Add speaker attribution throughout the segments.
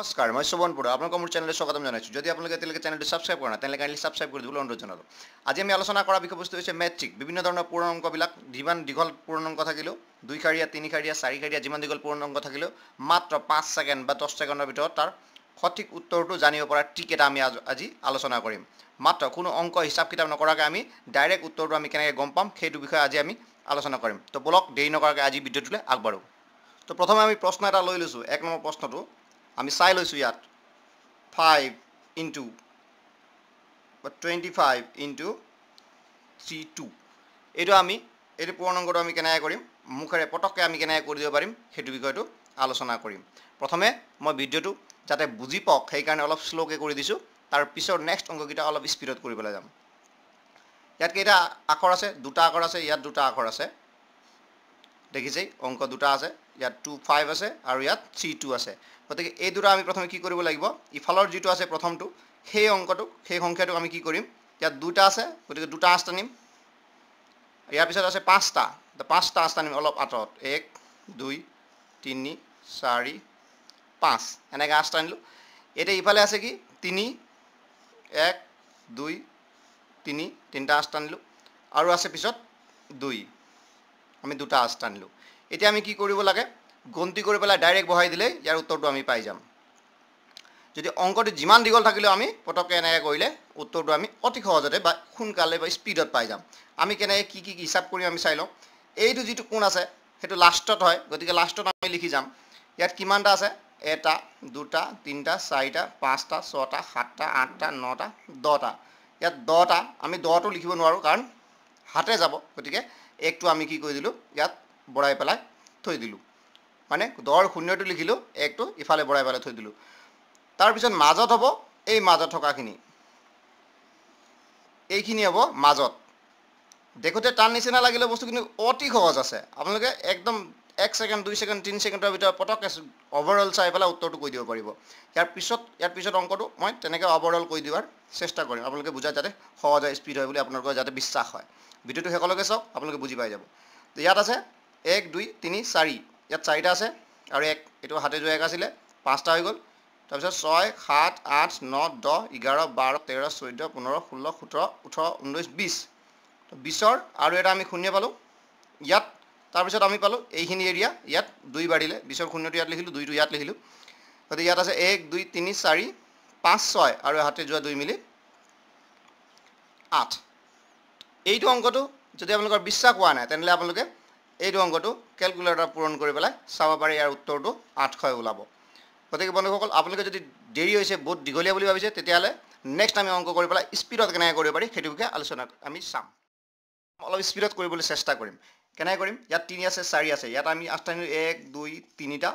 Speaker 1: নমস্কাৰ মই শুভন বৰুৱা আপোনালোকৰ মোৰ চেনেলত স্বাগতম জনাইছোঁ যদি আপোনালোকে এতিয়ালৈকে চেনেলটো ছাবস্ক্ৰাইব কৰা নাই তেনেহ'লে কাইণ্ডলি ছাবস্ক্ৰাইব কৰি দিবলৈ অনুৰোধ জনালোঁ আজি আমি আলোচনা কৰা বিষয়বস্তু হৈছে মেট্ৰিক বিভিন্ন ধৰণৰ পূৰণ অংকবিলাক যিমান দীঘল পূৰণ অংক থাকিলেও দুইশাৰীয়া তিনিশাৰীয়া চাৰিশাৰীয়া যিমান দীঘল পূৰণ অংক থাকিলেও মাত্ৰ পাঁচ ছেকেণ্ড বা দহ ছেকেণ্ডৰ ভিতৰত তাৰ সঠিক উত্তৰটো জানিব পৰা ট্ৰিক এটা আমি আজি আলোচনা কৰিম মাত্ৰ কোনো অংক হিচাপ কিতাপ নকৰাকৈ আমি ডাইৰেক্ট উত্তৰটো আমি কেনেকৈ গম পাম সেইটো বিষয়ে আজি আমি আলোচনা কৰিম তো বলক দেৰি নকৰাকৈ আজি ভিডিঅ'টোলৈ আগবাঢ়োঁ তো প্ৰথমে আমি প্ৰশ্ন এটা লৈ লৈছোঁ এক নম্বৰ প্ৰশ্নটো আমি চাই লৈছোঁ ইয়াত five into twenty five into three two এইটো আমি এইটো পূৰ্ণাংগটো আমি কেনেকৈ কৰিম মুখেৰে পটককৈ আমি কেনেকৈ কৰি দিব পাৰিম সেইটো বিষয়টো আলোচনা কৰিম প্ৰথমে মই ভিডিঅ'টো যাতে বুজি পাওক সেইকাৰণে অলপ শ্ল'কে কৰি দিছোঁ তাৰ পিছৰ নেক্সট অংগকেইটা অলপ স্পীডত কৰিবলৈ যাম ইয়াত কেইটা আখৰ আছে দুটা আখৰ আছে ইয়াত দুটা আখৰ আছে দেখিছেই অংক দুটা আছে ইয়াত টু ফাইভ আছে আৰু ইয়াত থ্ৰী টু আছে গতিকে এই দুটা আমি প্ৰথমে কি কৰিব লাগিব ইফালৰ যিটো আছে প্ৰথমটো সেই অংকটোক সেই সংখ্যাটোক আমি কি কৰিম ইয়াত দুটা আছে গতিকে দুটা আঁচটা নিম ইয়াৰ পিছত আছে পাঁচটা পাঁচটা আঁচটা নিম অলপ আঁতৰত এক দুই তিনি চাৰি পাঁচ এনেকৈ আঁচটা আনিলোঁ এতিয়া ইফালে আছে কি তিনি এক দুই তিনি তিনিটা আঁচটা আনিলোঁ আৰু আছে পিছত দুই আমি দুটা আঁচটা আনিলোঁ এতিয়া আমি কি কৰিব লাগে গন্তি কৰি পেলাই ডাইৰেক্ট বহাই দিলে ইয়াৰ উত্তৰটো আমি পাই যাম যদি অংকটো যিমান দীঘল থাকিলেও আমি পটককৈ এনেকৈ কৰিলে উত্তৰটো আমি অতি সহজতে বা সোনকালে বা স্পীডত পাই যাম আমি কেনেকৈ কি কি হিচাপ কৰি আমি চাই লওঁ এইটো যিটো কোণ আছে সেইটো লাষ্টত হয় গতিকে লাষ্টত আমি লিখি যাম ইয়াত কিমানটা আছে এটা দুটা তিনিটা চাৰিটা পাঁচটা ছটা সাতটা আঠটা নটা দহটা ইয়াত দহটা আমি দহটো লিখিব নোৱাৰোঁ কাৰণ হাতে যাব গতিকে একটো আমি কি কৰি দিলোঁ ইয়াত বঢ়াই পেলাই থৈ দিলোঁ মানে দৰ শূন্যটো লিখিলোঁ একটো ইফালে বঢ়াই পেলাই থৈ দিলোঁ তাৰপিছত মাজত হ'ব এই মাজত থকাখিনি এইখিনি হ'ব মাজত দেখোঁতে টান নিচিনা লাগিলে বস্তুখিনি অতি সহজ আছে আপোনালোকে একদম এক ছেকেণ্ড দুই ছেকেণ্ড তিনি ছেকেণ্ডৰ ভিতৰত পটককে অভাৰঅল চাই পেলাই উত্তৰটো কৈ দিব পাৰিব ইয়াৰ পিছত ইয়াৰ পিছত অংকটো মই তেনেকৈ অভাৰঅল কৈ দিয়াৰ চেষ্টা কৰিম আপোনালোকে বুজাই যাতে সহজ হয় স্পীড হয় বুলি আপোনালোকৰ যাতে বিশ্বাস হয় ভিডিঅ'টো শেষলৈকে চাওক আপোনালোকে বুজি পাই যাব ইয়াত আছে এক দুই তিনি চাৰি ইয়াত চাৰিটা আছে আৰু এক এইটো হাতে যোৱা এক আছিলে পাঁচটা হৈ গ'ল তাৰপিছত ছয় সাত আঠ ন দহ এঘাৰ বাৰ তেৰ চৈধ্য পোন্ধৰ ষোল্ল সোতৰ ওঠৰ ঊনৈছ বিছ তো বিছৰ আৰু এটা আমি শূন্য পালোঁ ইয়াত তাৰপিছত আমি পালোঁ এইখিনি এৰিয়া ইয়াত দুই বাঢ়িলে বিছৰ শূন্যটো ইয়াত লিখিলোঁ দুইটো ইয়াত লিখিলোঁ গতিকে ইয়াত আছে এক দুই তিনি চাৰি পাঁচ ছয় আৰু হাতে যোৱা দুই মিলি আঠ এইটো অংকটো যদি আপোনালোকৰ বিশ্বাস হোৱা নাই তেনেহ'লে আপোনালোকে এইটো অংকটো কেলকুলেটাৰ পূৰণ কৰি পেলাই চাব পাৰি ইয়াৰ উত্তৰটো আঠশ ওলাব গতিকে বন্ধুসকল আপোনালোকে যদি দেৰি হৈছে বহুত দীঘলীয়া বুলি ভাবিছে তেতিয়াহ'লে নেক্সট আমি অংক কৰি পেলাই স্পীডত কেনেকৈ কৰিব পাৰি সেইটো বিষয়ে আলোচনা আমি চাম অলপ স্পীডত কৰিবলৈ চেষ্টা কৰিম কেনেকৈ কৰিম ইয়াত তিনি আছে চাৰি আছে ইয়াত আমি আঠটানি এক দুই তিনিটা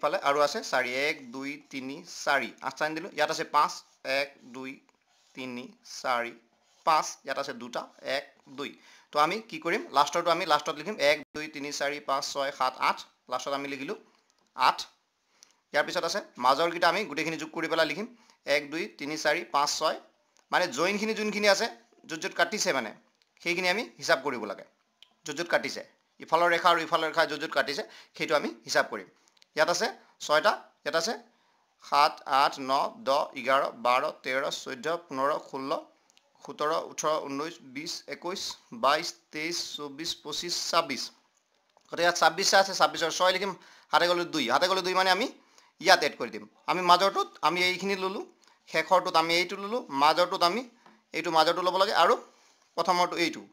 Speaker 1: ইফালে আৰু আছে চাৰি এক দুই তিনি চাৰি আঠটানি দিলোঁ ইয়াত আছে পাঁচ এক দুই তিনি চাৰি পাঁচ ইয়াত আছে দুটা এক দুই তো আমি কি করিম লাস্টটো আমি লাস্টত লিখিম 1 2 3 4 5 6 7 8 লাস্টত আমি লিখিলু 8 ইয়ার পিছত আছে মাজর গিটা আমি গুটেখিনি যোগ কৰি পালা লিখিম 1 2 3 4 5 6 মানে জয়েনখিনি জুনখিনি আছে জজজট কাটিছে মানে সেইখিনি আমি হিসাব কৰিব লাগে জজজট কাটিছে ইফালৰ ৰেখা আৰু ইফালৰ ৰেখা জজজট কাটিছে সেইটো আমি হিসাব কৰিম ইয়াত আছে 6টা ইয়াত আছে 7 8 9 10 11 12 13 14 15 16 সোতৰ ওঠৰ ঊনৈছ বিছ একৈছ বাইছ তেইছ চৌব্বিছ পঁচিছ ছাব্বিছ গতিকে ইয়াত ছাব্বিছ আছে ছাব্বিছৰ ছয় লিখিম হাতে গ'লো দুই হাতে গ'লো দুই মানে আমি ইয়াত এড কৰি দিম আমি মাজৰটোত আমি এইখিনি ল'লোঁ শেষৰটোত আমি এইটো ল'লোঁ মাজৰটোত আমি এইটো মাজৰটো ল'ব লাগে আৰু প্ৰথমৰটো এইটো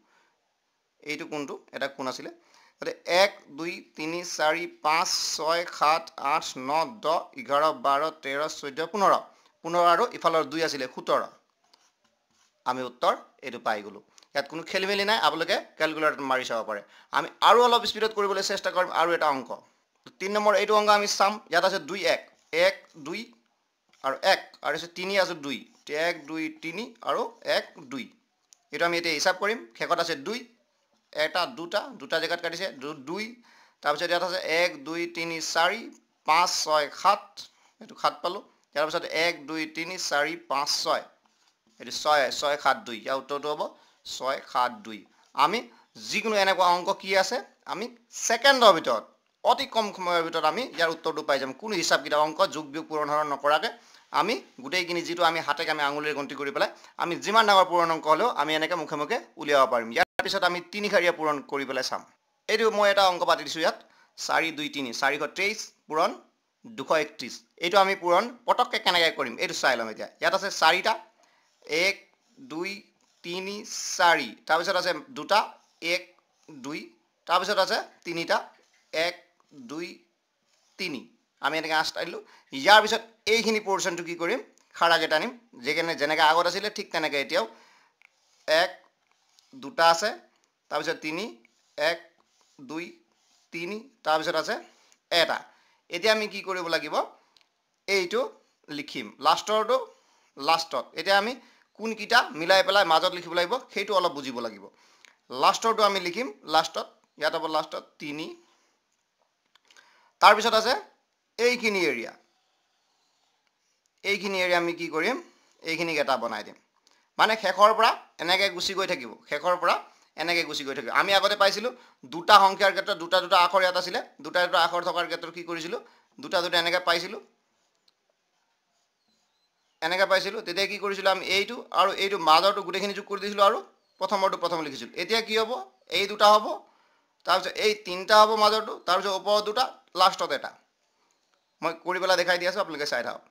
Speaker 1: এইটো কোনটো এটা কোন আছিলে গতিকে এক দুই তিনি চাৰি পাঁচ ছয় সাত আঠ ন দহ এঘাৰ বাৰ তেৰ চৈধ্য পোন্ধৰ পোন্ধৰ আৰু ইফালৰ দুই আছিলে সোতৰ আমি উত্তৰ এইটো পাই গ'লোঁ ইয়াত কোনো খেলি মেলি নাই আপোনালোকে কেলকুলেটৰত মাৰি চাব পাৰে আমি আৰু অলপ স্পীডত কৰিবলৈ চেষ্টা কৰিম আৰু এটা অংক তিনি নম্বৰ এইটো অংক আমি চাম ইয়াত আছে দুই এক এক দুই আৰু এক আৰু আছে তিনি আছে দুই এক দুই তিনি আৰু এক দুই এইটো আমি এতিয়া হিচাপ কৰিম শেষত আছে দুই এটা দুটা দুটা জেগাত কাটিছে দুই তাৰপিছত ইয়াত আছে এক দুই তিনি চাৰি পাঁচ ছয় সাত এইটো সাত পালোঁ ইয়াৰ পিছত এক দুই তিনি চাৰি পাঁচ ছয় এইটো ছয় ছয় সাত দুই ইয়াৰ উত্তৰটো হ'ব ছয় সাত দুই আমি যিকোনো এনেকুৱা অংক কি আছে আমি ছেকেণ্ডৰ ভিতৰত অতি কম সময়ৰ ভিতৰত আমি ইয়াৰ উত্তৰটো পাই যাম কোনো হিচাপ কিতাপ অংক যোগ বিয়োগ পূৰণ হৰণ নকৰাকৈ আমি গোটেইখিনি যিটো আমি হাতে আমি আঙুলিৰ গন্তি কৰি পেলাই আমি যিমান ডাঙৰ পূৰণ অংক হ'লেও আমি এনেকৈ মুখে মুখে উলিয়াব পাৰিম ইয়াৰ পিছত আমি তিনিশাৰীয়া পূৰণ কৰি পেলাই চাম এইটো মই এটা অংক পাতি দিছোঁ ইয়াত চাৰি দুই তিনি চাৰিশ তেইছ পূৰণ দুশ একত্ৰিছ এইটো আমি পূৰণ পটককৈ কেনেকৈ কৰিম এইটো চাই ল'ম এতিয়া ইয়াত আছে চাৰিটা এক দুই তিনি চাৰি তাৰপিছত আছে দুটা এক দুই তাৰপিছত আছে তিনিটা এক দুই তিনি আমি এনেকৈ আঠটা দিলোঁ ইয়াৰ পিছত এইখিনি পৰ্চনটো কি কৰিম খাৰাকেইটা আনিম যেনে যেনেকৈ আগত আছিলে ঠিক তেনেকৈ এতিয়াও এক দুটা আছে তাৰপিছত তিনি এক দুই তিনি তাৰপিছত আছে এটা এতিয়া আমি কি কৰিব লাগিব এইটো লিখিম লাষ্টৰটো লাষ্টত এতিয়া আমি কোনকেইটা মিলাই পেলাই মাজত লিখিব লাগিব সেইটো অলপ বুজিব লাগিব লাষ্টৰটো আমি লিখিম লাষ্টত ইয়াত হ'ব লাষ্টত তিনি তাৰপিছত আছে এইখিনি এৰিয়া এইখিনি এৰিয়া আমি কি কৰিম এইখিনিক এটা বনাই দিম মানে শেষৰ পৰা এনেকৈ গুচি গৈ থাকিব শেষৰ পৰা এনেকৈ গুচি গৈ থাকিব আমি আগতে পাইছিলোঁ দুটা সংখ্যাৰ ক্ষেত্ৰত দুটা দুটা আখৰ ইয়াত আছিলে দুটা দুটা আখৰ থকাৰ ক্ষেত্ৰত কি কৰিছিলোঁ দুটা দুটা এনেকৈ পাইছিলোঁ এনেকৈ পাইছিলোঁ তেতিয়া কি কৰিছিলোঁ আমি এইটো আৰু এইটো মাজৰটো গোটেইখিনি যোগ কৰি দিছিলোঁ আৰু প্ৰথমৰটো প্ৰথম লিখিছিলোঁ এতিয়া কি হ'ব এই দুটা হ'ব তাৰপিছত এই তিনিটা হ'ব মাজৰটো তাৰপিছত ওপৰত দুটা লাষ্টত এটা মই কৰি পেলাই দেখাই দি আছোঁ আপোনালোকে চাই থাকক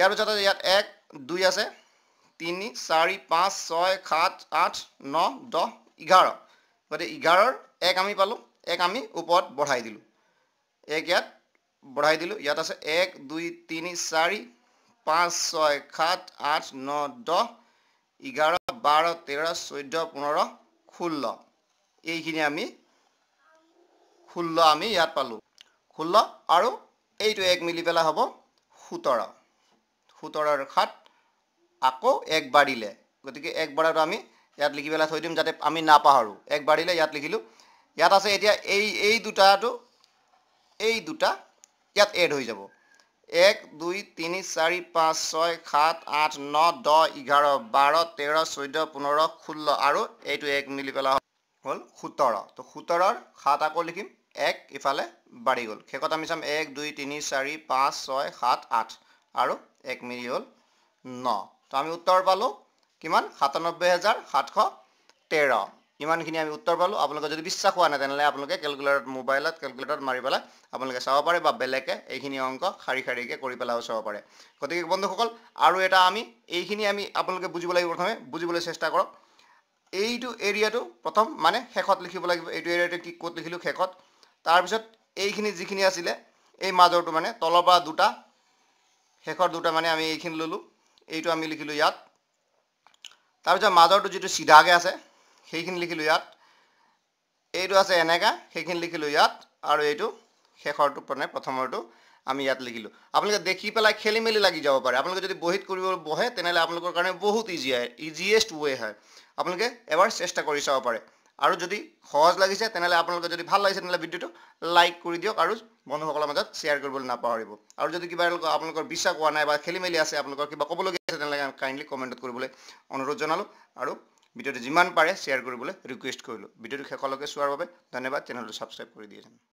Speaker 1: ইয়াৰ পিছতে ইয়াত এক দুই আছে তিনি চাৰি পাঁচ ছয় সাত আঠ ন দহ এঘাৰ গতিকে এঘাৰৰ এক আমি পালোঁ এক আমি ওপৰত বঢ়াই দিলোঁ এক ইয়াত বঢ়াই দিলোঁ ইয়াত আছে এক দুই তিনি চাৰি পাঁচ ছয় সাত আঠ ন দহ এঘাৰ বাৰ তেৰ চৈধ্য পোন্ধৰ ষোল্ল এইখিনি আমি ষোল্ল আমি ইয়াত পালোঁ ষোল্ল আৰু এইটো এক মিলি পেলাই হ'ব সোতৰ সোতৰৰ সাত আকৌ এক বাঢ়িলে গতিকে এক বাঢ়াটো আমি ইয়াত লিখি পেলাই থৈ দিম যাতে আমি নাপাহৰোঁ এক বাঢ়িলে ইয়াত লিখিলোঁ ইয়াত আছে এতিয়া এই এই দুটাটো এই দুটা ইয়াত এড হৈ যাব এক দুই তিনি চাৰি পাঁচ ছয় সাত আঠ ন দহ এঘাৰ বাৰ তেৰ চৈধ্য পোন্ধৰ ষোল্ল আৰু এইটো এক মিলি পেলাই হ'ল সোতৰ তো সোতৰৰ সাত আকৌ লিখিম এক ইফালে বাঢ়ি গ'ল শেষত আমি চাম এক দুই তিনি চাৰি পাঁচ ছয় সাত আঠ আৰু এক মিলি হ'ল ন ত' আমি উত্তৰ পালোঁ কিমান সাতানব্বৈ হেজাৰ সাতশ তেৰ ইমানখিনি আমি উত্তৰ পালোঁ আপোনালোকে যদি বিশ্বাস হোৱা নাই তেনেহ'লে আপোনালোকে কেলকুলেটাৰত মোবাইলত কেলকুলেটাৰত মাৰি পেলাই আপোনালোকে চাব পাৰে বা বেলেগে এইখিনি অংক শাৰী শাৰীকৈ কৰি পেলাইও চাব পাৰে গতিকে বন্ধুসকল আৰু এটা আমি এইখিনি আমি আপোনালোকে বুজিব লাগিব প্ৰথমে বুজিবলৈ চেষ্টা কৰক এইটো এৰিয়াটো প্ৰথম মানে শেষত লিখিব লাগিব এইটো এৰিয়াটো কি ক'ত লিখিলোঁ শেষত তাৰপিছত এইখিনি যিখিনি আছিলে এই মাজৰটো মানে তলৰ পৰা দুটা শেষৰ দুটা মানে আমি এইখিনি ল'লোঁ এইটো আমি লিখিলোঁ ইয়াত তাৰপিছত মাজৰটো যিটো চিধাকৈ আছে সেইখিনি লিখিলোঁ ইয়াত এইটো আছে এনেকা সেইখিনি লিখিলোঁ ইয়াত আৰু এইটো শেষৰটো মানে প্ৰথমৰটো আমি ইয়াত লিখিলোঁ আপোনালোকে দেখি পেলাই খেলি মেলি লাগি যাব পাৰে আপোনালোকে যদি বহিত কৰিব বহে তেনেহ'লে আপোনালোকৰ কাৰণে বহুত ইজি হয় ইজিয়েষ্ট ৱে হয় আপোনালোকে এবাৰ চেষ্টা কৰি চাব পাৰে আৰু যদি সহজ লাগিছে তেনেহ'লে আপোনালোকে যদি ভাল লাগিছে তেনেহ'লে ভিডিঅ'টো লাইক কৰি দিয়ক আৰু বন্ধুসকলৰ মাজত শ্বেয়াৰ কৰিবলৈ নাপাহৰিব আৰু যদি কিবা আপোনালোকৰ বিশ্বাস হোৱা নাই বা খেলি মেলি আছে আপোনালোকৰ কিবা ক'বলগীয়া আছে তেনেহ'লে কাইণ্ডলি কমেণ্টত কৰিবলৈ অনুৰোধ জনালোঁ আৰু ভিডিওটো যিমান পাৰে শ্বেয়াৰ কৰিবলৈ ৰিকুৱেষ্ট কৰিলোঁ ভিডিঅ'টো শেষলৈকে চোৱাৰ বাবে ধন্যবাদ চেনেলটো ছাবস্ক্ৰাইব কৰি দিয়ে যেন